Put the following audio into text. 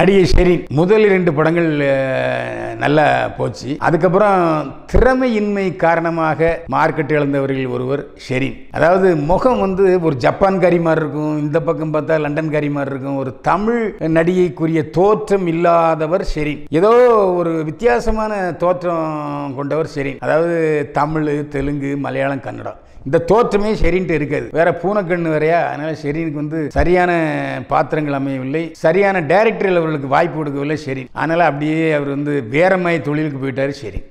நடிகை ஷெரீன் முதல் இரண்டு படங்கள் நல்லா போச்சு அதுக்கப்புறம் திறமையின்மை காரணமாக மார்க்கெட் இழந்தவர்கள் ஒருவர் ஷெரீன் அதாவது முகம் வந்து ஒரு ஜப்பான்காரி மாதிரி இருக்கும் இந்த பக்கம் பார்த்தா லண்டன்காரி மாதிரி இருக்கும் ஒரு தமிழ் நடிகைக்குரிய தோற்றம் இல்லாதவர் ஷெரீன் ஏதோ ஒரு வித்தியாசமான தோற்றம் கொண்டவர் ஷெரீன் அதாவது தமிழ் தெலுங்கு மலையாளம் கன்னடம் இந்த தோற்றமே ஷெரீன்ட்டு இருக்காது வேற பூனைக்கண்ணு வேறையா அதனால ஷெரீனுக்கு வந்து சரியான பாத்திரங்கள் அமையவில்லை சரியான டைரக்டர் அவர்களுக்கு வாய்ப்பு கொடுக்கவில்லை சரி அதனால் அப்படியே அவர் வந்து வேறமாய் தொழிலுக்கு போயிட்டார் சரி